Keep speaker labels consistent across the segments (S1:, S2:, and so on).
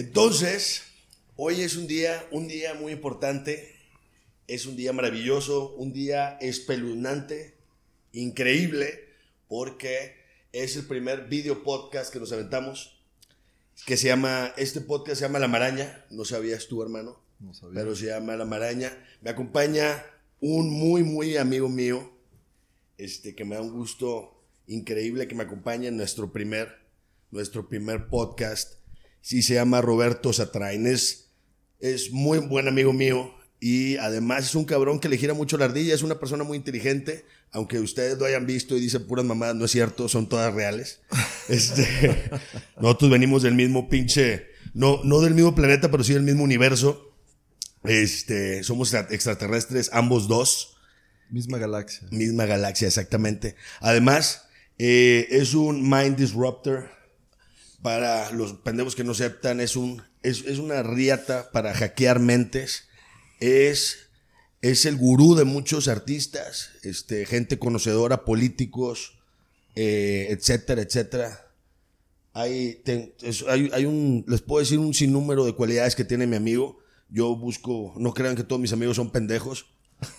S1: Entonces, hoy es un día, un día muy importante, es un día maravilloso, un día espeluznante, increíble, porque es el primer video podcast que nos aventamos, que se llama, este podcast se llama La Maraña, no sabías tú hermano, no sabía. pero se llama La Maraña. Me acompaña un muy, muy amigo mío, este, que me da un gusto increíble que me acompañe en nuestro primer, nuestro primer podcast si se llama Roberto Satrain. Es, muy buen amigo mío. Y además es un cabrón que le gira mucho la ardilla. Es una persona muy inteligente. Aunque ustedes lo hayan visto y dicen puras mamadas, no es cierto, son todas reales. Este, nosotros venimos del mismo pinche. No, no del mismo planeta, pero sí del mismo universo. Este, somos extraterrestres, ambos dos. Misma galaxia. Misma galaxia, exactamente. Además, eh, es un mind disruptor para los pendejos que no aceptan, es, un, es, es una riata para hackear mentes, es, es el gurú de muchos artistas, este, gente conocedora, políticos, eh, etcétera, etcétera. Hay, hay, hay, un, les puedo decir un sinnúmero de cualidades que tiene mi amigo. Yo busco, no crean que todos mis amigos son pendejos,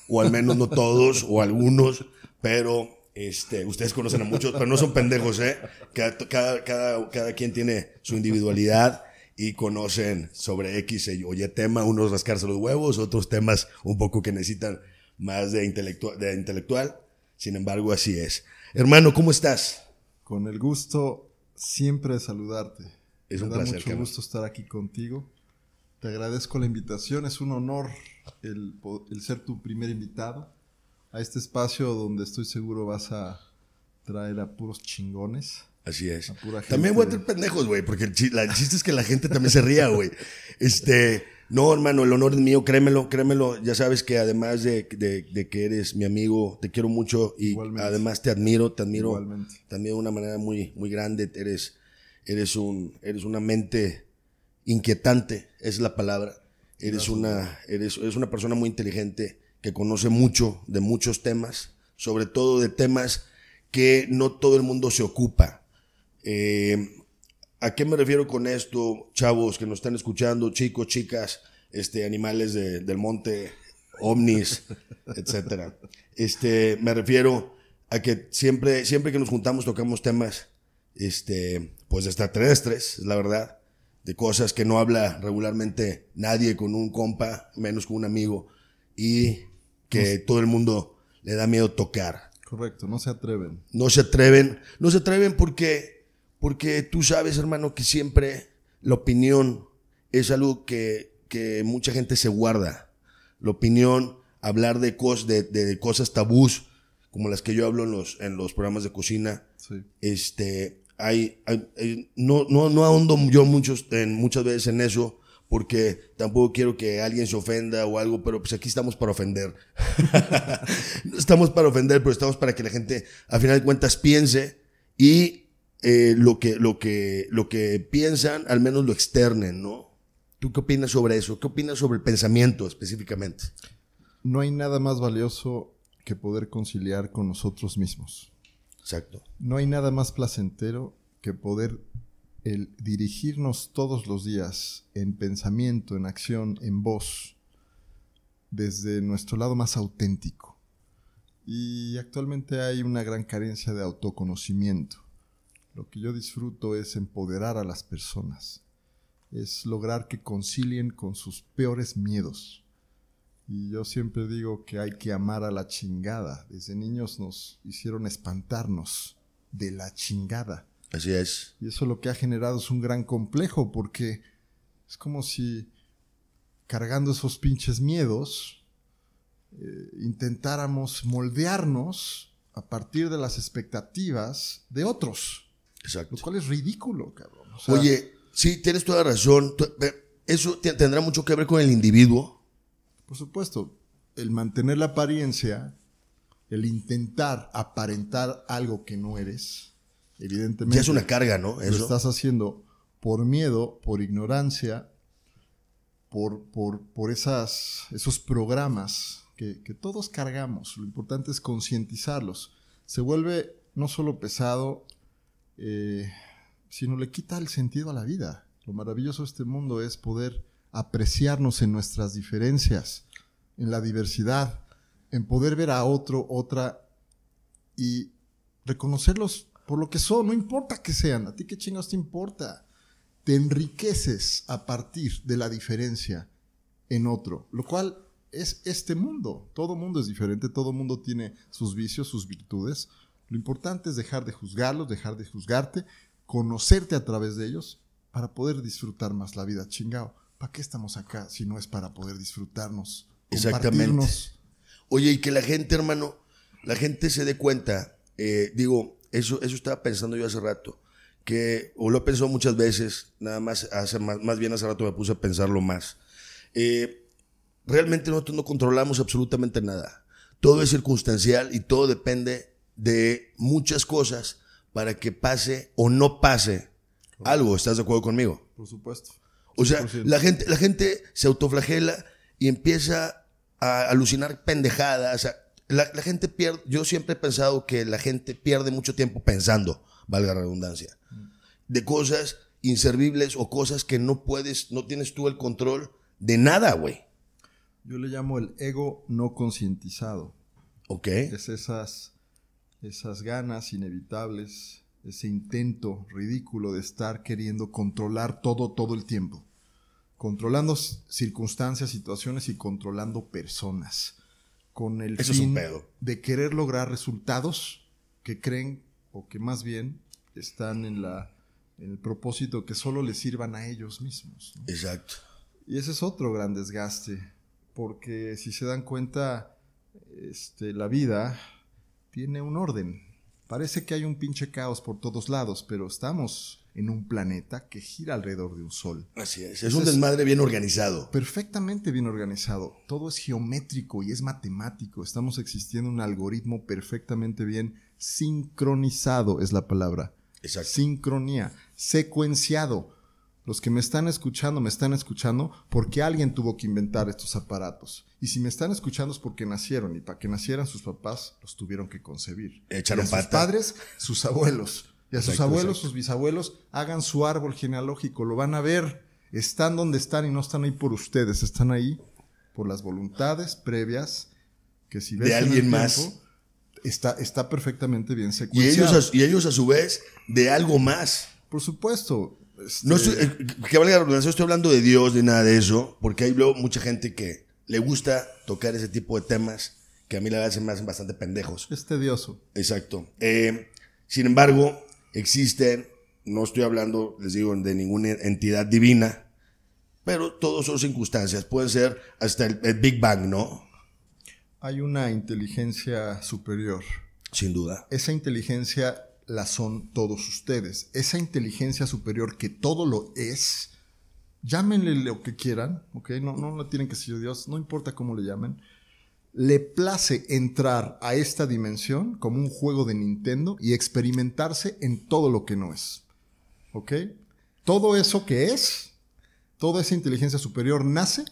S1: o al menos no todos, o algunos, pero este, ustedes conocen a muchos, pero no son pendejos, ¿eh? Cada, cada, quien tiene su individualidad y conocen sobre X o Y tema, unos rascarse los huevos, otros temas un poco que necesitan más de, intelectual, de intelectual. Sin embargo, así es. Hermano, ¿cómo estás? Con el gusto siempre de saludarte. Es un mucho gusto estar
S2: aquí contigo. Te agradezco la invitación, es un honor el, el ser tu primer invitado a este espacio donde estoy seguro vas a traer a puros chingones. Así es. También voy a tener
S1: pendejos, güey, porque el chiste, es que la gente también se ría, güey. Este, no, hermano, el honor es mío, créemelo, créemelo. Ya sabes que además de, que eres mi amigo, te quiero mucho y además te admiro, te admiro. También de una manera muy, muy grande. Eres, eres, un, eres una mente inquietante, es la palabra. Eres una, eres, eres una persona muy inteligente que conoce mucho de muchos temas, sobre todo de temas que no todo el mundo se ocupa. Eh, ¿A qué me refiero con esto, chavos que nos están escuchando, chicos, chicas, este, animales del monte, ovnis, etcétera? Este, me refiero a que siempre, siempre que nos juntamos tocamos temas, este, pues extraterrestres, es la verdad, de cosas que no habla regularmente nadie con un compa, menos con un amigo. Y que todo el mundo le da miedo tocar. Correcto, no se atreven. No se atreven, no se atreven porque, porque tú sabes, hermano, que siempre la opinión es algo que, que mucha gente se guarda. La opinión, hablar de, cosas de, de, cosas tabús, como las que yo hablo en los, en los programas de cocina. Sí. Este, hay, hay no, no, no ahondo yo muchos, en, muchas veces en eso porque tampoco quiero que alguien se ofenda o algo, pero pues aquí estamos para ofender. no estamos para ofender, pero estamos para que la gente, a final de cuentas, piense y eh, lo, que, lo, que, lo que piensan, al menos lo externen, ¿no? ¿Tú qué opinas sobre eso? ¿Qué opinas sobre el pensamiento específicamente?
S2: No hay nada más valioso que poder conciliar con nosotros mismos. Exacto. No hay nada más placentero que poder el dirigirnos todos los días en pensamiento, en acción, en voz, desde nuestro lado más auténtico. Y actualmente hay una gran carencia de autoconocimiento. Lo que yo disfruto es empoderar a las personas, es lograr que concilien con sus peores miedos. Y yo siempre digo que hay que amar a la chingada. Desde niños nos hicieron espantarnos de la chingada
S1: Así es.
S2: Y eso lo que ha generado es un gran complejo porque es como si cargando esos pinches miedos eh, intentáramos moldearnos a partir de las expectativas de otros. Exacto. Lo cual es ridículo, cabrón. Oye,
S1: sí, tienes toda razón. Eso tendrá mucho que ver con el individuo. Por supuesto. El
S2: mantener la apariencia, el intentar aparentar algo que no eres evidentemente. es una carga, ¿no? Lo estás haciendo por miedo, por ignorancia, por, por, por esas, esos programas que, que todos cargamos. Lo importante es concientizarlos. Se vuelve no solo pesado, eh, sino le quita el sentido a la vida. Lo maravilloso de este mundo es poder apreciarnos en nuestras diferencias, en la diversidad, en poder ver a otro, otra y reconocerlos por lo que son, no importa que sean, a ti qué chingados te importa. Te enriqueces a partir de la diferencia en otro, lo cual es este mundo. Todo mundo es diferente, todo mundo tiene sus vicios, sus virtudes. Lo importante es dejar de juzgarlos, dejar de juzgarte, conocerte a través de ellos para poder disfrutar más la vida, chingao. ¿Para qué estamos acá si no es para poder disfrutarnos? Exactamente.
S1: Oye, y que la gente, hermano, la gente se dé cuenta, eh, digo, eso, eso estaba pensando yo hace rato, que o lo he pensado muchas veces, nada más, hace, más, más bien hace rato me puse a pensarlo más. Eh, realmente nosotros no controlamos absolutamente nada. Todo es circunstancial y todo depende de muchas cosas para que pase o no pase algo. ¿Estás de acuerdo conmigo? Por supuesto. O sea, la gente, la gente se autoflagela y empieza a alucinar pendejadas, la, gente pierde, yo siempre he pensado que la gente pierde mucho tiempo pensando, valga la redundancia, de cosas inservibles o cosas que no puedes, no tienes tú el control de nada, güey. Yo le llamo el ego no
S2: concientizado. Ok. Es esas, esas ganas inevitables, ese intento ridículo de estar queriendo controlar todo, todo el tiempo. Controlando circunstancias, situaciones y controlando personas con el fin de querer lograr resultados que creen o que más bien están en la el propósito que solo les sirvan a ellos mismos. Exacto. Y ese es otro gran desgaste, porque si se dan cuenta, este, la vida tiene un orden. Parece que hay un pinche caos por todos lados, pero estamos en un planeta que gira alrededor de un sol.
S1: Así es, es un desmadre bien organizado.
S2: Perfectamente bien organizado. Todo es geométrico y es matemático. Estamos existiendo un algoritmo perfectamente bien sincronizado, es la palabra. Exacto. Sincronía, secuenciado. Los que me están escuchando, me están escuchando porque alguien tuvo que inventar estos aparatos. Y si me están escuchando es porque nacieron y para que nacieran sus papás los tuvieron que concebir. Echaron y sus padres, sus abuelos. Y a sus abuelos, sus bisabuelos, hagan su árbol genealógico, lo van a ver. Están donde están y no están ahí por ustedes, están ahí por las voluntades previas que
S1: si ves de alguien más
S2: está, está perfectamente bien secuenciado. Y ellos,
S1: a, su vez de algo más. Por supuesto. Este no estoy, eh, que valga la estoy hablando de Dios, de nada de eso, porque hay mucha gente que le gusta tocar ese tipo de temas que a mí la verdad se me hacen bastante pendejos.
S2: Es tedioso.
S1: Exacto. Eh, sin embargo, existen, no estoy hablando, les digo, de ninguna entidad divina, pero todos son circunstancias, pueden ser hasta el, Big Bang, ¿no?
S2: Hay una inteligencia superior. Sin duda. Esa inteligencia la son todos ustedes. Esa inteligencia superior que todo lo es, llámenle lo que quieran, ¿ok? No, no la tienen que ser Dios, no importa cómo le llamen le place entrar a esta dimensión como un juego de Nintendo y experimentarse en todo lo que no es. ¿Ok? Todo eso que es, toda esa inteligencia superior nace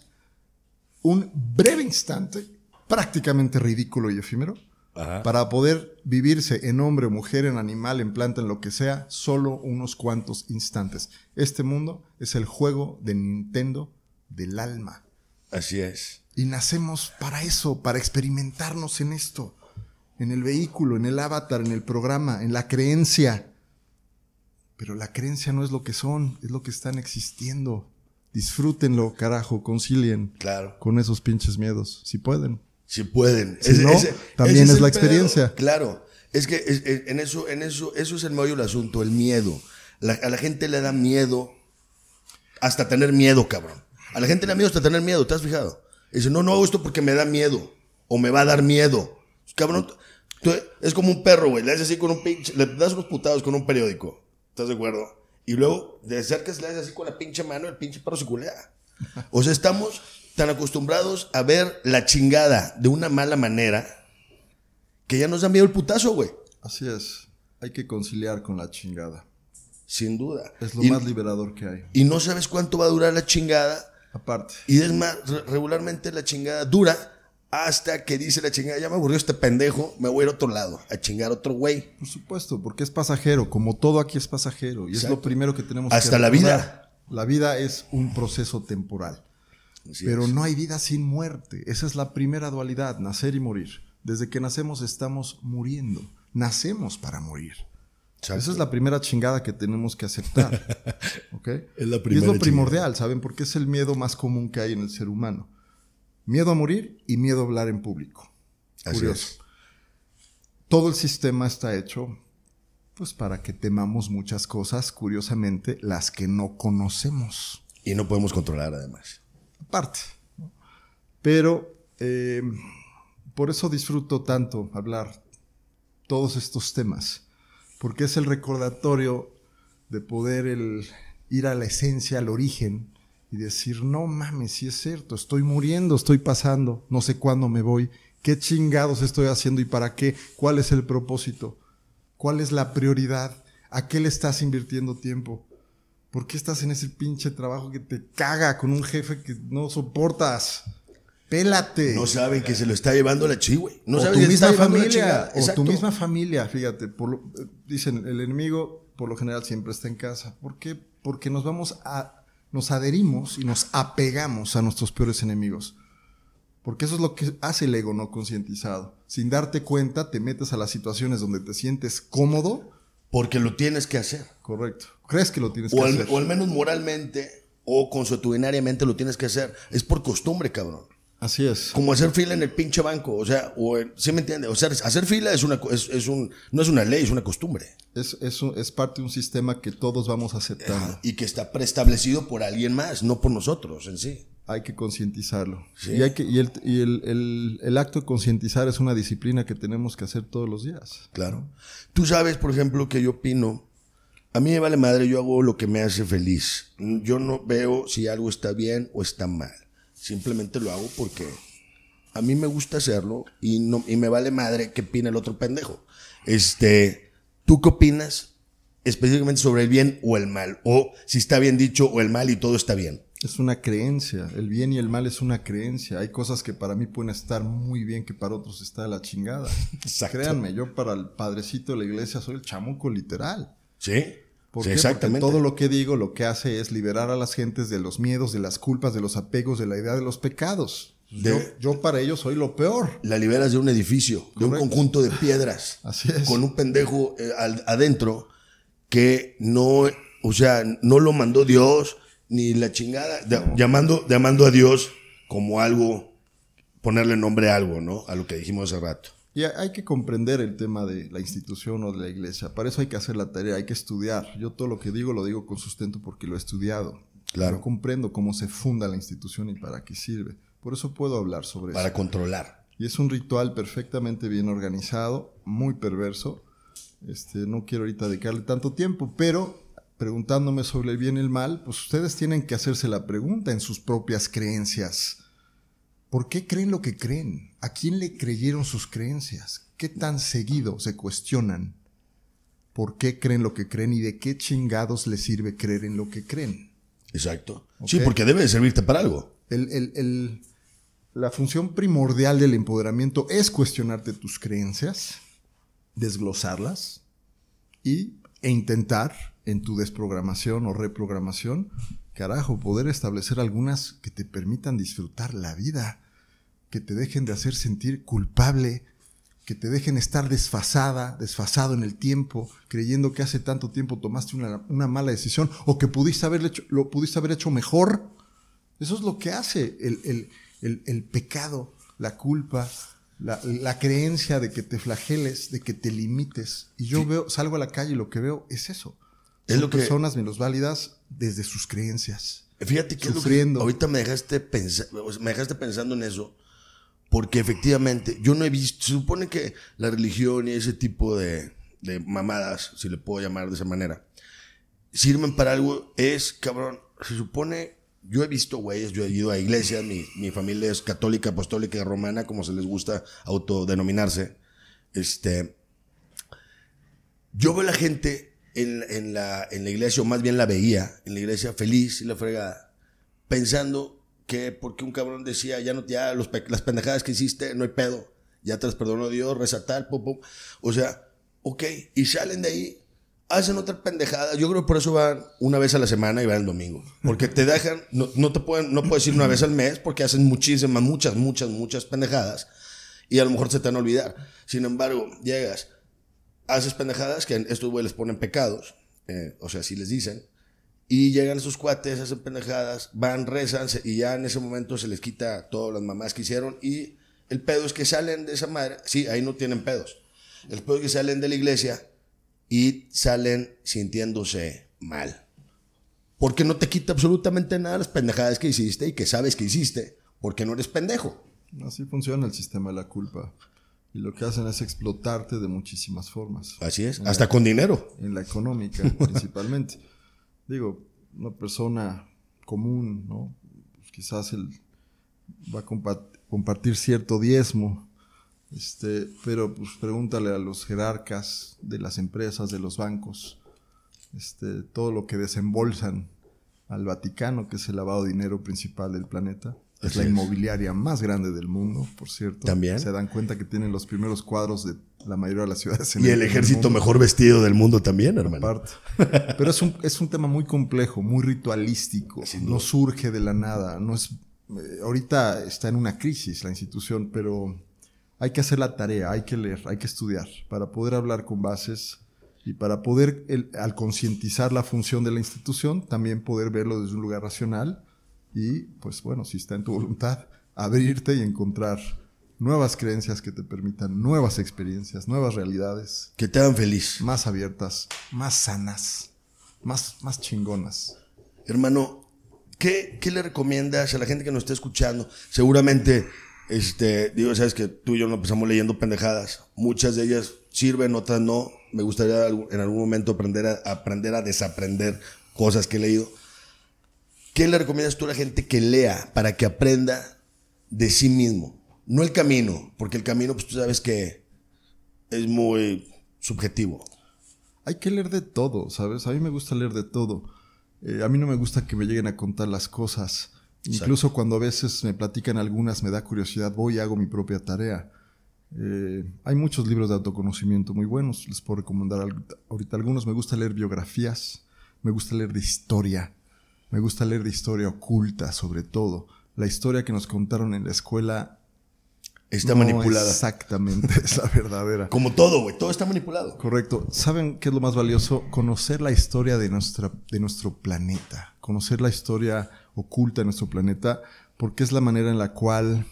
S2: un breve instante, prácticamente ridículo y efímero, para poder vivirse en hombre, o mujer, en animal, en planta, en lo que sea, solo unos cuantos instantes. Este mundo es el juego de Nintendo del alma.
S1: Así es.
S2: Y nacemos para eso, para experimentarnos en esto, en el vehículo, en el avatar, en el programa, en la creencia. Pero la creencia no es lo que son, es lo que están existiendo. Disfrútenlo, carajo, concilien con esos pinches miedos, si pueden. Si pueden. Si no, también es, la experiencia.
S1: Claro, es que en eso, en eso, eso es el meollo del asunto, el miedo. a la gente le da miedo hasta tener miedo, cabrón. A la gente le da miedo hasta tener miedo, ¿te has fijado? dice, no, no hago esto porque me da miedo. O me va a dar miedo. es como un perro, güey. Le haces así con un Le das unos putados con un periódico. ¿Estás de acuerdo? Y luego, de cerca se le haces así con la pinche mano, el pinche perro se culea. O sea, estamos tan acostumbrados a ver la chingada de una mala manera que ya nos da miedo el putazo, güey. Así es. Hay que conciliar con la chingada. Sin duda. Es lo más liberador que hay. Y no sabes cuánto va a durar la chingada Aparte. Y es más, regularmente la chingada dura hasta que dice la chingada, ya me aburrió este pendejo, me voy a ir a otro lado, a chingar otro güey. Por
S2: supuesto, porque es pasajero, como todo aquí es pasajero, y es lo primero que tenemos hasta que Hasta la vida.
S1: La vida es un
S2: proceso temporal. pero no hay vida sin muerte. Esa es la primera dualidad, nacer y morir. Desde que nacemos estamos muriendo. Nacemos para morir. Esa es la primera chingada que tenemos que aceptar. es y es lo primordial, ¿saben? Porque es el miedo más común que hay en el ser humano. Miedo a morir y miedo a hablar en público. Curioso. Todo el sistema está hecho pues para que temamos muchas cosas, curiosamente, las que no conocemos. Y no
S1: podemos controlar además.
S2: Aparte. Pero eh, por eso disfruto tanto hablar todos estos temas porque es el recordatorio de poder ir a la esencia, al origen y decir, no mames, si es cierto, estoy muriendo, estoy pasando, no sé cuándo me voy, qué chingados estoy haciendo y para qué, cuál es el propósito, cuál es la prioridad, a qué le estás invirtiendo tiempo. ¿Por qué estás en ese pinche trabajo que te caga con un jefe que no soportas? Pélate.
S1: No saben que se lo está llevando la chi, No saben que misma está familia. La o tu misma
S2: familia, fíjate. Eh, dicen, el enemigo por lo general siempre está en casa. ¿Por qué? Porque nos vamos a. Nos adherimos y nos apegamos a nuestros peores enemigos. Porque eso es lo que hace el ego no concientizado. Sin darte cuenta, te metes a las situaciones donde te sientes cómodo.
S1: Porque lo tienes que hacer. Correcto. Crees que lo tienes que hacer. O al menos moralmente o consuetudinariamente lo tienes que hacer. Es por costumbre, cabrón. Así es. Como hacer fila en el pinche banco, o sea, o, ¿sí me entiende? O sea, hacer fila es una, es, un, no es una ley, es una costumbre. Es, es, es parte de
S2: un sistema que todos vamos a aceptar.
S1: y que está preestablecido por alguien más, no por nosotros en sí. Hay que concientizarlo. Y, hay
S2: que, el, y el, el, el acto de concientizar es una disciplina que tenemos que hacer todos los días. Claro.
S1: Tú sabes, por ejemplo, que yo opino a mí me vale madre, yo hago lo que me hace feliz. Yo no veo si algo está bien o está mal. Simplemente lo hago porque a mí me gusta hacerlo y, no, y me vale madre que pine el otro pendejo. Este, ¿tú qué opinas específicamente sobre el bien o el mal? O si está bien dicho o el mal y todo está bien.
S2: Es una creencia. El bien y el mal es una creencia. Hay cosas que para mí pueden estar muy bien que para otros está la chingada. Créanme, yo para el padrecito de la iglesia soy el chamuco literal. Sí.
S1: Porque todo
S2: lo que digo lo que hace es liberar a las gentes de los miedos, de las culpas, de los apegos, de la idea de los pecados. yo, para ellos soy lo peor.
S1: La liberas de un edificio, de un conjunto de piedras. Con un pendejo eh, adentro que no, o sea, no lo mandó Dios, ni la chingada. llamando, llamando a Dios como algo, ponerle nombre a algo, ¿no? A lo que dijimos hace rato.
S2: Y hay que comprender el tema de la institución o de la iglesia. Para eso hay que hacer la tarea, hay que estudiar. Yo todo lo que digo lo digo con sustento porque lo he estudiado. Claro. Yo comprendo cómo se funda la institución y para qué sirve. Por eso puedo hablar sobre eso. Para controlar. Y es un ritual perfectamente bien organizado, muy perverso. Este, no quiero ahorita dedicarle tanto tiempo, pero preguntándome sobre el bien y el mal, pues ustedes tienen que hacerse la pregunta en sus propias creencias. ¿Por qué creen lo que creen? ¿A quién le creyeron sus creencias? ¿Qué tan seguido se cuestionan? ¿Por qué creen lo que creen y de qué chingados les sirve creer en lo que creen? Exacto. Sí, porque
S1: debe de servirte para algo.
S2: la función primordial del empoderamiento es cuestionarte tus creencias, desglosarlas y, e intentar en tu desprogramación o reprogramación, carajo, poder establecer algunas que te permitan disfrutar la vida que te dejen de hacer sentir culpable, que te dejen estar desfasada, desfasado en el tiempo, creyendo que hace tanto tiempo tomaste una, mala decisión o que pudiste haber hecho, pudiste haber hecho mejor. Eso es lo que hace el, pecado, la culpa, la, creencia de que te flageles, de que te limites. Y yo veo, salgo a la calle y lo que veo es eso.
S1: Es Son lo que, personas
S2: desde sus creencias.
S1: Fíjate que, ahorita me dejaste pensando en eso. Porque efectivamente, yo no he visto, se supone que la religión y ese tipo de, mamadas, si le puedo llamar de esa manera, sirven para algo, es, cabrón, se supone, yo he visto, güeyes, yo he ido a iglesias, mi, familia es católica, apostólica, romana, como se les gusta autodenominarse. Este, yo veo a la gente en, en, la, en la iglesia, o más bien la veía, en la iglesia feliz y la fregada, pensando que porque un cabrón decía, ya no, ya los, las pendejadas que hiciste, no hay pedo, ya te las perdonó Dios, resaltar, pum, pum. O sea, ok, y salen de ahí, hacen otra pendejada. Yo creo que por eso van una vez a la semana y van el domingo. Porque te dejan, no, te pueden, no puedes ir una vez al mes porque hacen muchísimas, muchas, muchas, muchas pendejadas y a lo mejor se te van a olvidar. Sin embargo, llegas, haces pendejadas que estos güeyes les ponen pecados, eh, o sea, si les dicen y llegan esos cuates, hacen pendejadas, van, rezan y ya en ese momento se les quita todas las mamás que hicieron y el pedo es que salen de esa madre, sí, ahí no tienen pedos. El pedo es que salen de la iglesia y salen sintiéndose mal. Porque no te quita absolutamente nada las pendejadas que hiciste y que sabes que hiciste, porque no eres pendejo.
S2: Así funciona el sistema de la culpa. Y lo que hacen es explotarte de muchísimas formas.
S1: Así es, hasta con dinero. En
S2: la económica, principalmente digo, una persona común, ¿no? Pues quizás él va a compartir cierto diezmo, este, pero pues pregúntale a los jerarcas de las empresas, de los bancos, este, todo lo que desembolsan al Vaticano, que es el lavado de dinero principal del planeta. Es la inmobiliaria más grande del mundo, por cierto. También. Se dan cuenta que tienen los primeros cuadros de la mayoría de las ciudades. En y el, ejército mejor
S1: vestido del mundo también,
S2: hermano. Pero es un, es un tema muy complejo, muy ritualístico. No surge de la nada. No es, eh, ahorita está en una crisis la institución, pero hay que hacer la tarea, hay que leer, hay que estudiar para poder hablar con bases y para poder, al concientizar la función de la institución, también poder verlo desde un lugar racional y, pues bueno, si está en tu voluntad, abrirte y encontrar nuevas creencias que te permitan nuevas experiencias, nuevas realidades. Que te hagan feliz. Más abiertas, más sanas, más, más chingonas.
S1: Hermano, ¿qué, ¿qué, le recomiendas a la gente que nos está escuchando? Seguramente, este, digo, sabes que tú y yo no empezamos leyendo pendejadas. Muchas de ellas sirven, otras no. Me gustaría en algún momento aprender a, aprender a desaprender cosas que he leído. ¿Qué le recomiendas tú a la gente que lea para que aprenda de sí mismo? No el camino, porque el camino, pues tú sabes que es muy subjetivo. Hay que leer
S2: de todo, ¿sabes? A mí me gusta leer de todo. Eh, a mí no me gusta que me lleguen a contar las cosas. Incluso cuando a veces me platican algunas, me da curiosidad, voy y hago mi propia tarea. Eh, hay muchos libros de autoconocimiento muy buenos, les puedo recomendar ahorita algunos. Me gusta leer biografías, me gusta leer de historia, me gusta leer de historia oculta sobre todo. La historia que nos contaron en la escuela está manipulada. Exactamente, es la verdadera. Como todo, güey, todo
S1: está manipulado.
S2: Correcto. ¿Saben qué es lo más valioso? Conocer la historia de, nuestra, de nuestro planeta, conocer la historia oculta de nuestro planeta, porque es la manera en la cual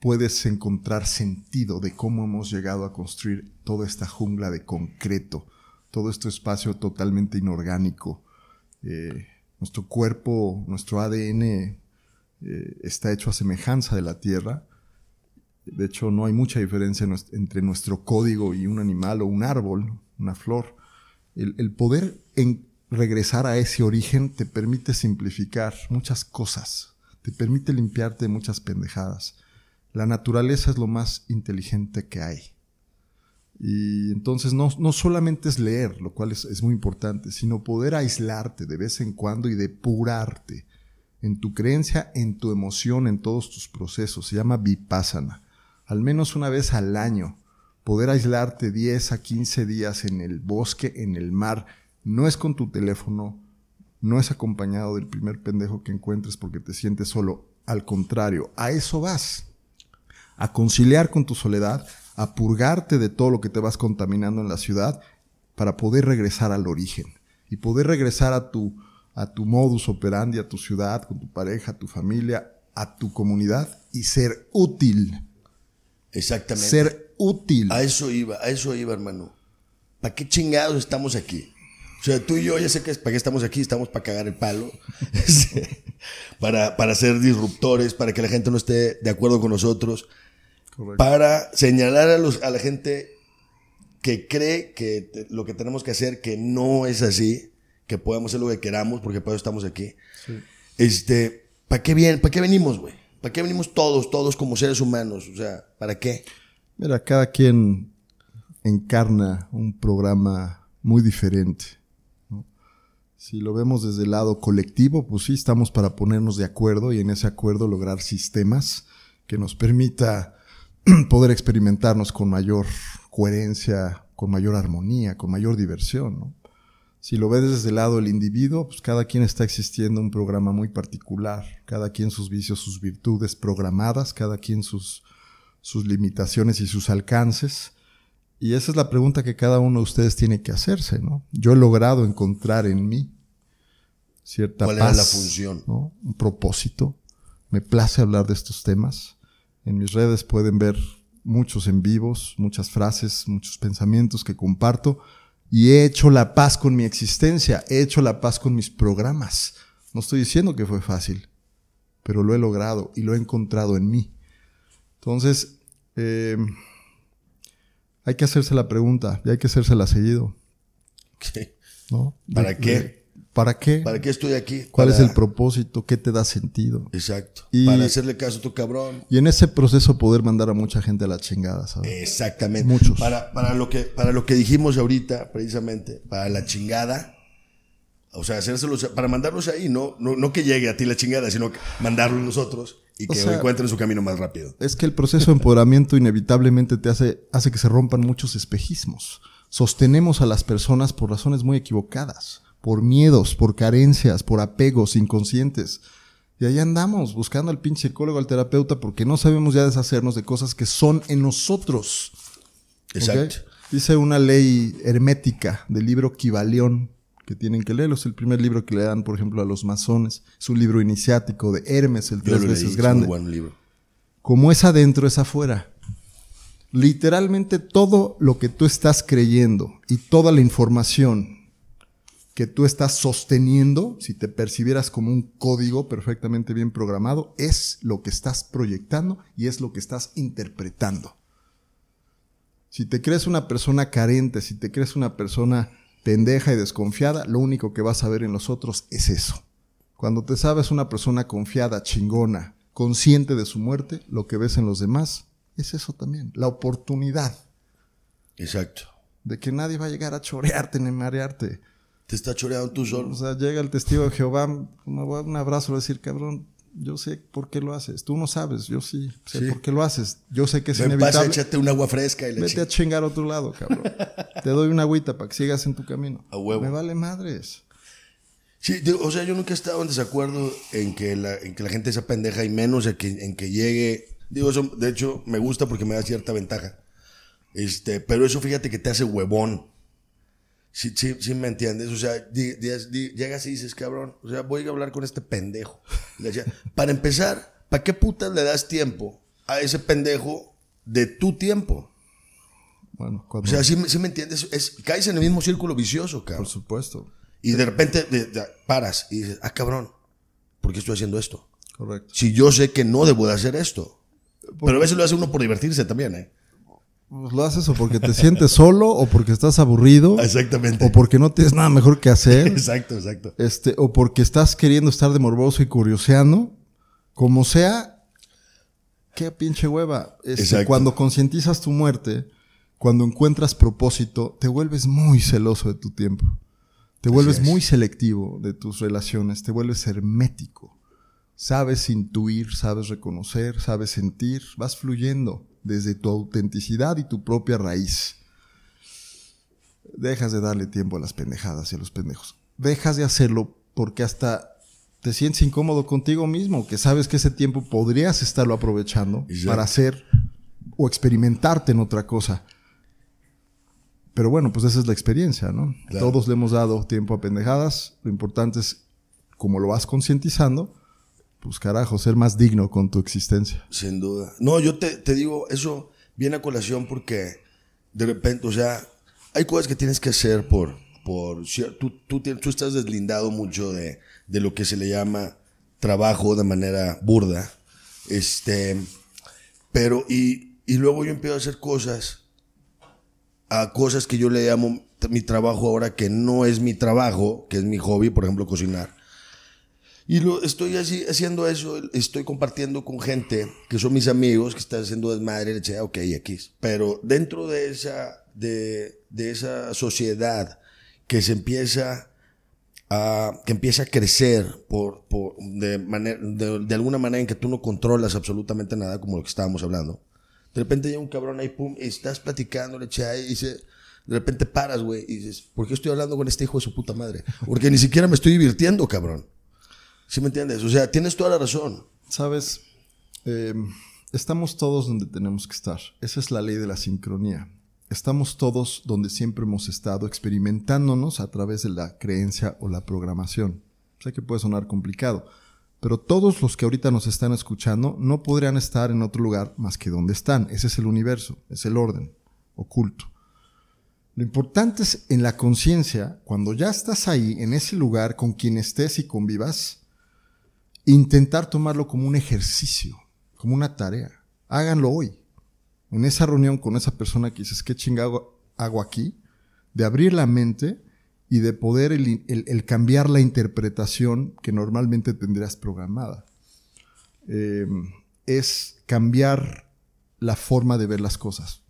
S2: puedes encontrar sentido de cómo hemos llegado a construir toda esta jungla de concreto, todo este espacio totalmente inorgánico. Eh, nuestro cuerpo, nuestro ADN eh, está hecho a semejanza de la Tierra, de hecho, no hay mucha diferencia entre nuestro código y un animal o un árbol, una flor. El, poder en regresar a ese origen te permite simplificar muchas cosas, te permite limpiarte de muchas pendejadas. La naturaleza es lo más inteligente que hay. Y entonces no, solamente es leer, lo cual es, es muy importante, sino poder aislarte de vez en cuando y depurarte en tu creencia, en tu emoción, en todos tus procesos. Se llama vipassana al menos una vez al año, poder aislarte 10 a 15 días en el bosque, en el mar, no es con tu teléfono, no es acompañado del primer pendejo que encuentres porque te sientes solo, al contrario, a eso vas, a conciliar con tu soledad, a purgarte de todo lo que te vas contaminando en la ciudad para poder regresar al origen y poder regresar a tu, a tu modus operandi, a tu ciudad,
S1: con tu pareja, a tu familia, a tu comunidad y ser útil Exactamente. Ser útil. A eso iba, a eso iba, hermano. ¿Para qué chingados estamos aquí? O sea, tú y yo ya sé que para qué estamos aquí, estamos para cagar el palo, para, para ser disruptores, para que la gente no esté de acuerdo con nosotros, para señalar a, los, a la gente que cree que lo que tenemos que hacer, que no es así, que podemos hacer lo que queramos, porque para eso estamos aquí. Este, ¿para qué, bien, ¿Para qué venimos, güey? ¿Para qué venimos todos, todos como seres humanos? O sea, ¿para
S2: qué? Mira, cada quien encarna un programa muy diferente. Si lo vemos desde el lado colectivo, pues sí, estamos para ponernos de acuerdo y en ese acuerdo lograr sistemas que nos permita poder experimentarnos con mayor coherencia, con mayor armonía, con mayor diversión. ¿no? Si lo ves desde el lado del individuo, pues cada quien está existiendo un programa muy particular, cada quien sus vicios, sus virtudes programadas, cada quien sus, sus limitaciones y sus alcances. Y esa es la pregunta que cada uno de ustedes tiene que hacerse, ¿no? Yo he logrado encontrar en mí cierta ¿Cuál paz, función? Un propósito. Me place hablar de estos temas. En mis redes pueden ver muchos en vivos, muchas frases, muchos pensamientos que comparto y he hecho la paz con mi existencia, he hecho la paz con mis programas. No estoy diciendo que fue fácil, pero lo he logrado y lo he encontrado en mí. Entonces, em, hay que hacerse la pregunta y hay que hacérsela seguido.
S1: qué ¿No? ¿Para qué? ¿Para qué? ¿Para qué estoy aquí? ¿Cuál es el
S2: propósito? ¿Qué te da sentido? Exacto. para hacerle
S1: caso a tu cabrón.
S2: Y en ese proceso poder mandar a mucha gente a
S1: la chingada, ¿sabes? Exactamente. Muchos. Para, para, lo, que, para lo que dijimos ahorita, precisamente, para la chingada. O sea, hacérselos, para mandarlos ahí, no, no, que llegue a ti la chingada, sino mandarlos nosotros y que encuentren su camino más rápido.
S2: Es que el proceso de empoderamiento inevitablemente te hace, hace que se rompan muchos espejismos. Sostenemos a las personas por razones muy equivocadas por miedos, por carencias, por apegos inconscientes. Y ahí andamos buscando al pinche psicólogo, al terapeuta, porque no sabemos ya deshacernos de cosas que son en nosotros. Exacto. Dice una ley hermética del libro Kibalión que tienen que leerlo. Es el primer libro que le dan, por ejemplo, a los masones. Es un libro iniciático de Hermes, el tres veces grande. Es un buen libro. Como es adentro, es afuera. Literalmente todo lo que tú estás creyendo y toda la información que tú estás sosteniendo, si te percibieras como un código perfectamente bien programado, es lo que estás proyectando y es lo que estás interpretando. Si te crees una persona carente, si te crees una persona pendeja y desconfiada, lo único que vas a ver en los otros es eso. Cuando te sabes una persona confiada, chingona, consciente de su muerte, lo que ves en los demás es eso también, la oportunidad. Exacto. De que nadie va a llegar a chorearte ni marearte te está choreando tu solo. O sea, llega el testigo de Jehová, me un abrazo, le decir, cabrón, yo sé por qué lo haces. Tú no sabes, yo sí sé por qué lo haces. Yo sé que es Ven, inevitable. échate un agua fresca y le Vete a chingar a otro lado, cabrón. Te doy una agüita para que sigas en tu camino.
S1: A huevo. Me vale madres. Sí, o sea, yo nunca he estado en desacuerdo en que la, en que la gente sea pendeja y menos en que, en que llegue. Digo, eso de hecho me gusta porque me da cierta ventaja. Este, pero eso fíjate que te hace huevón. Si, sí, sí, me entiendes, o sea, llegas y dices, cabrón, o sea, voy a hablar con este pendejo. Le decía, para empezar, ¿para qué puta le das tiempo a ese pendejo de tu tiempo? Bueno, cuando... O sea, si, me entiendes, caes en el mismo círculo vicioso, cabrón. Por supuesto. Y de repente paras y dices, ah, cabrón, ¿por qué estoy haciendo esto? Correcto. Si yo sé que no debo de hacer esto. Pero a veces lo hace uno por divertirse también, ¿eh? Pues, lo
S2: haces o porque te sientes solo o porque estás aburrido. Exactamente. O porque no tienes nada mejor que hacer. Exacto, exacto. Este, o porque estás queriendo estar de morboso y curioseando. Como sea, qué pinche hueva.
S1: Este, cuando
S2: concientizas tu muerte, cuando encuentras propósito, te vuelves muy celoso de tu tiempo. Te vuelves muy selectivo de tus relaciones, te vuelves hermético. Sabes intuir, sabes reconocer, sabes sentir, vas fluyendo desde tu autenticidad y tu propia raíz. Dejas de darle tiempo a las pendejadas y a los pendejos. Dejas de hacerlo porque hasta te sientes incómodo contigo mismo, que sabes que ese tiempo podrías estarlo aprovechando para hacer o experimentarte en otra cosa. Pero bueno, pues esa es la experiencia, ¿no? Todos le hemos dado tiempo a pendejadas. Lo importante es, cómo lo vas concientizando, pues carajo, ser más digno con tu existencia. Sin duda.
S1: No, yo te, digo, eso viene a colación porque de repente, o sea, hay cosas que tienes que hacer por, por tú, tú, estás deslindado mucho de, lo que se le llama trabajo de manera burda, este, pero, y, y luego yo empiezo a hacer cosas, a cosas que yo le llamo mi trabajo ahora que no es mi trabajo, que es mi hobby, por ejemplo, cocinar. Y lo, estoy así, haciendo eso, estoy compartiendo con gente que son mis amigos, que están haciendo desmadre, eché, Ok, aquí. Pero dentro de esa, de, de esa sociedad que se empieza a, que empieza a crecer por, por de, manera, de, alguna manera en que tú no controlas absolutamente nada, como lo que estábamos hablando. De repente llega un cabrón ahí, pum, y estás platicando, le y dice, de repente paras, güey, y dices, ¿por qué estoy hablando con este hijo de su puta madre? Porque ni siquiera me estoy divirtiendo, cabrón. ¿Sí me entiendes? O sea, tienes toda la razón. Sabes, eh, estamos todos donde tenemos que estar.
S2: Esa es la ley de la sincronía. Estamos todos donde siempre hemos estado, experimentándonos a través de la creencia o la programación. Sé que puede sonar complicado, pero todos los que ahorita nos están escuchando no podrían estar en otro lugar más que donde están. Ese es el universo, es el orden oculto. Lo importante es en la conciencia, cuando ya estás ahí, en ese lugar, con quien estés y convivas, intentar tomarlo como un ejercicio, como una tarea. Háganlo hoy. En esa reunión con esa persona que dices, ¿qué chingado hago aquí? De abrir la mente y de poder el, cambiar la interpretación que normalmente tendrías programada. Em, es cambiar la forma de ver las cosas.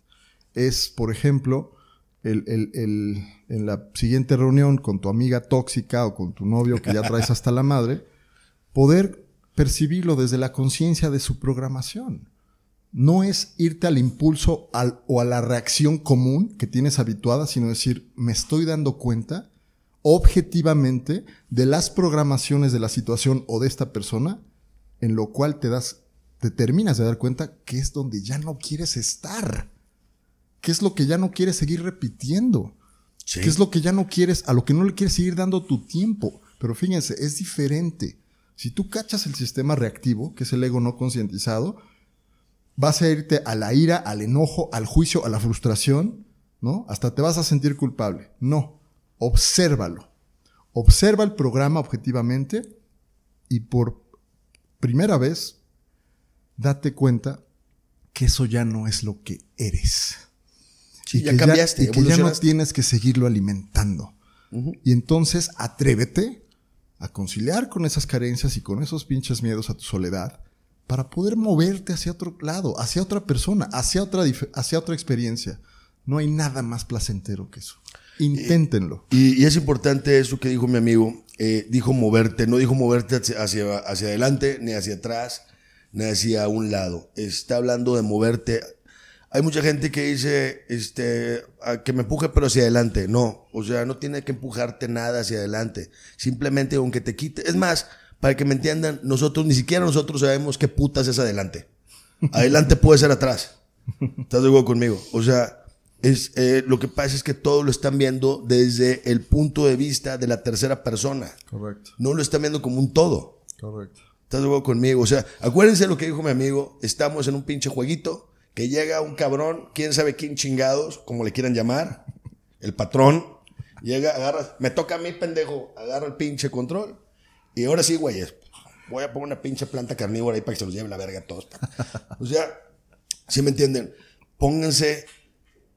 S2: Es, por ejemplo, en la siguiente reunión con tu amiga tóxica o con tu novio que ya traes hasta la madre, poder percibirlo desde la conciencia de su programación. No es irte al impulso al, o a la reacción común que tienes habituada, sino decir, me estoy dando cuenta objetivamente de las programaciones de la situación o de esta persona, en lo cual te das, te terminas de dar cuenta que es donde ya no quieres estar, que es lo que ya no quieres seguir repitiendo, qué que es lo que ya no quieres, a lo que no le quieres seguir dando tu tiempo. Pero fíjense, es diferente si tú cachas el sistema reactivo, que es el ego no concientizado, vas a irte a la ira, al enojo, al juicio, a la frustración, ¿no? Hasta te vas a sentir culpable. No, obsérvalo. Observa el programa objetivamente y por primera vez date cuenta que eso ya no es lo que eres. y que cambiaste, ya, que ya no tienes que seguirlo alimentando. Y entonces atrévete a conciliar con esas carencias y con esos pinches miedos a tu soledad para poder moverte hacia otro lado, hacia otra persona, hacia otra, hacia otra experiencia. No hay nada más placentero que eso.
S1: Inténtenlo. Y, es importante eso que dijo mi amigo. Eh, dijo moverte, no dijo moverte hacia, hacia adelante, ni hacia atrás, ni hacia un lado. Está hablando de moverte hay mucha gente que dice, este, ah, que me empuje pero hacia adelante. No, o sea, no tiene que empujarte nada hacia adelante. Simplemente aunque te quite. Es más, para que me entiendan, nosotros, ni siquiera nosotros sabemos qué putas es adelante. Adelante puede ser atrás. ¿Estás de acuerdo conmigo? O sea, es, eh, lo que pasa es que todos lo están viendo desde el punto de vista de la tercera persona. Correcto. No lo están viendo como un todo. Correcto. ¿Estás de acuerdo conmigo? O sea, acuérdense lo que dijo mi amigo. Estamos en un pinche jueguito que llega un cabrón, quién sabe quién chingados, como le quieran llamar, el patrón, llega, agarra, me toca a mí, pendejo, agarra el pinche control. Y ahora sí, güey, voy a poner una pinche planta carnívora ahí para que se los lleve la verga a todos. O sea, si me entienden, pónganse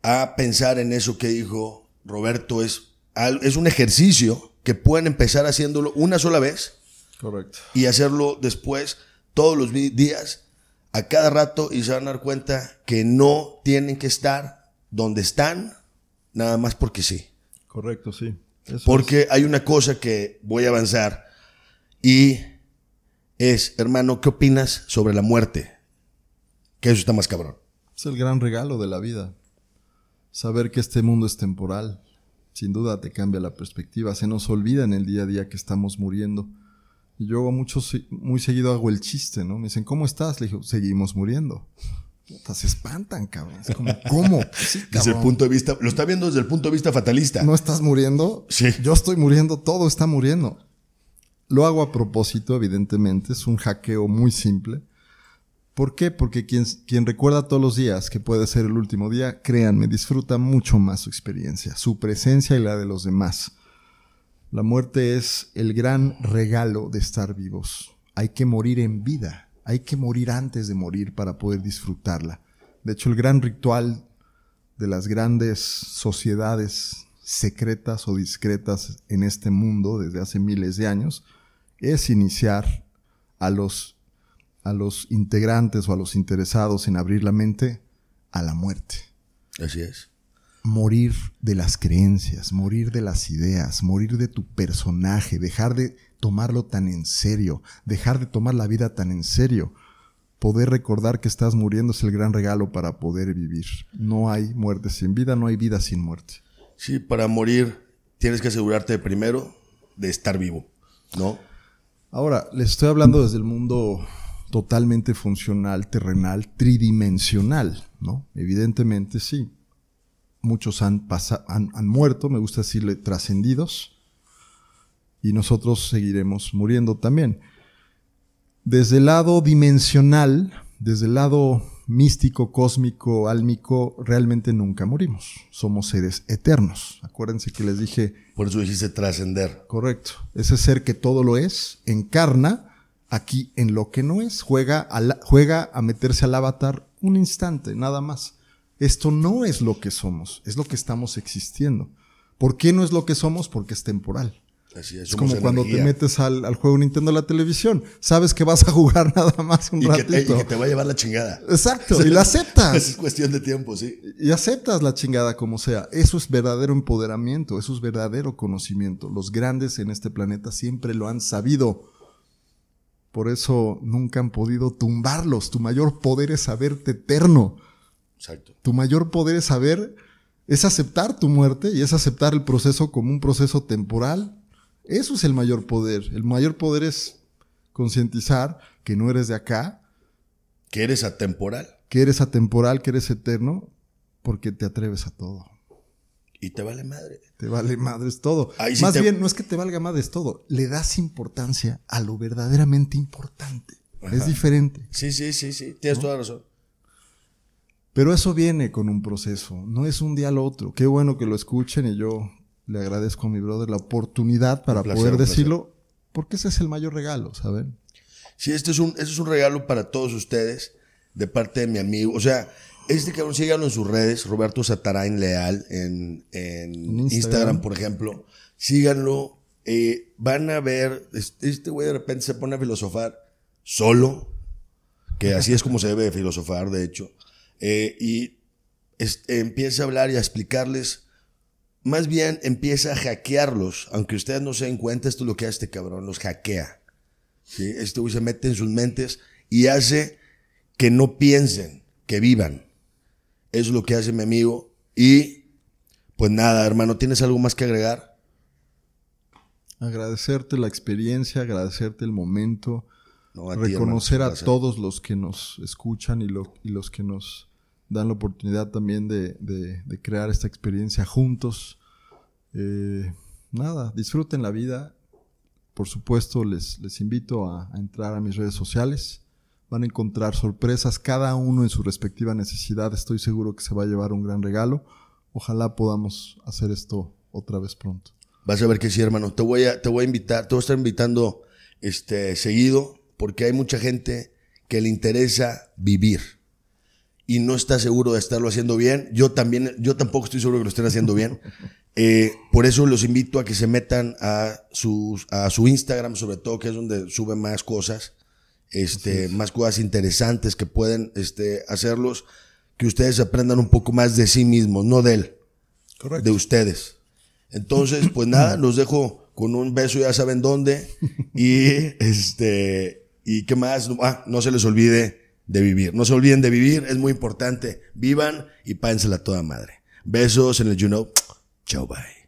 S1: a pensar en eso que dijo Roberto, es, es un ejercicio que pueden empezar haciéndolo una sola vez. Correcto. Y hacerlo después todos los días a cada rato y se van a dar cuenta que no tienen que estar donde están, nada más porque sí. Correcto, sí. porque hay una cosa que voy a avanzar y es, hermano, ¿qué opinas sobre la muerte? Que eso está más cabrón.
S2: Es el gran regalo de la vida. Saber que este mundo es temporal. Sin duda te cambia la perspectiva. Se nos olvida en el día a día que estamos muriendo. Y yo mucho, muy seguido hago el chiste, ¿no? Me dicen, ¿cómo estás? Le digo, seguimos muriendo. Puta, se espantan, cabrón. Es como, ¿cómo? desde el punto de vista, lo está viendo desde el punto de vista fatalista. ¿No estás muriendo? Sí. Yo estoy muriendo, todo está muriendo. Lo hago a propósito, evidentemente. Es un hackeo muy simple. ¿Por qué? Porque quien, quien recuerda todos los días que puede ser el último día, créanme, disfruta mucho más su experiencia, su presencia y la de los demás. La muerte es el gran regalo de estar vivos. Hay que morir en vida, hay que morir antes de morir para poder disfrutarla. De hecho, el gran ritual de las grandes sociedades secretas o discretas en este mundo desde hace miles de años es iniciar a los, a los integrantes o a los interesados en abrir la mente a la muerte. Así es morir de las creencias, morir de las ideas, morir de tu personaje, dejar de tomarlo tan en serio, dejar de tomar la vida tan en serio. Poder recordar que estás muriendo es el gran regalo para poder vivir. No hay muerte sin vida, no hay vida sin muerte.
S1: Sí, para morir tienes que asegurarte primero de estar vivo, ¿no?
S2: Ahora, le estoy hablando desde el mundo totalmente funcional, terrenal, tridimensional, ¿no? Evidentemente sí, muchos han, han, muerto, me gusta decirle trascendidos, y nosotros seguiremos muriendo también. Desde el lado dimensional, desde el lado místico, cósmico, álmico, realmente nunca morimos. Somos seres eternos. Acuérdense que les dije... Por eso dijiste trascender. Correcto. Ese ser que todo lo es, encarna aquí en lo que no es, juega a, juega a meterse al avatar un instante, nada más. Esto no es lo que somos, es lo que estamos existiendo. ¿Por qué no es lo que somos? Porque es temporal.
S1: es, como cuando te
S2: metes al, juego Nintendo en la televisión. Sabes que vas
S1: a jugar nada más un ratito. y que te va a llevar la chingada. Exacto, y la aceptas. Es cuestión de tiempo, sí.
S2: Y aceptas la chingada como sea. Eso es verdadero empoderamiento, eso es verdadero conocimiento. Los grandes en este planeta siempre lo han sabido. Por eso nunca han podido tumbarlos. Tu mayor poder es saberte eterno. Tu mayor poder es saber, es aceptar tu muerte y es aceptar el proceso como un proceso temporal. Eso es el mayor poder. El mayor poder es concientizar que no eres de acá.
S1: Que eres atemporal.
S2: Que eres atemporal, que eres eterno, porque te atreves a todo. Y
S1: te vale madre.
S2: Te vale madre es todo. Más bien, no es que te valga madre es todo, le das importancia a lo verdaderamente importante.
S1: Es diferente. Sí, sí, sí, sí, tienes toda la razón.
S2: Pero eso viene con un proceso, no es un día al otro. Qué bueno que lo escuchen y yo le agradezco a mi brother la oportunidad para poder decirlo, porque ese es el mayor regalo, ¿saben?
S1: Sí, este es, un, este es un regalo para todos ustedes, de parte de mi amigo. O sea, este cabrón, síganlo en sus redes, Roberto Satarain Leal, en, en, Instagram. por ejemplo. Síganlo, eh, van a ver, este güey de repente se pone a filosofar solo, que así es como se debe filosofar, de hecho eh, y empieza a hablar y a explicarles. Más bien empieza a hackearlos, aunque ustedes no se den cuenta, esto es lo que hace este cabrón, los hackea. ¿sí? Este se mete en sus mentes y hace que no piensen, que vivan. es lo que hace mi amigo. Y pues nada, hermano, ¿tienes algo más que agregar?
S2: Agradecerte la experiencia, agradecerte el momento, reconocer a todos los que nos escuchan y, y los que nos dan la oportunidad también de, crear esta experiencia juntos. Eh, nada, disfruten la vida. Por supuesto, les, les invito a, entrar a mis redes sociales. Van a encontrar sorpresas, cada uno en su respectiva necesidad. Estoy seguro que se va a llevar un gran regalo. Ojalá podamos hacer esto otra vez pronto.
S1: Vas a ver que sí, hermano. Te voy a, te voy a invitar, te voy a estar invitando este, seguido, porque hay mucha gente que le interesa vivir y no está seguro de estarlo haciendo bien. Yo también, yo tampoco estoy seguro de que lo estén haciendo bien. Eh, por eso los invito a que se metan a, a su Instagram, sobre todo, que es donde sube más cosas, este, más cosas interesantes que pueden este, hacerlos, que ustedes aprendan un poco más de sí mismos, no de él, Correcto. de ustedes. Entonces, pues nada, los dejo con un beso, ya saben dónde. Y este, y qué más, ah, no se les olvide de vivir. No se olviden de vivir, es muy importante. Vivan y pánsela toda madre. Besos en el Juno. Know. Chao, bye.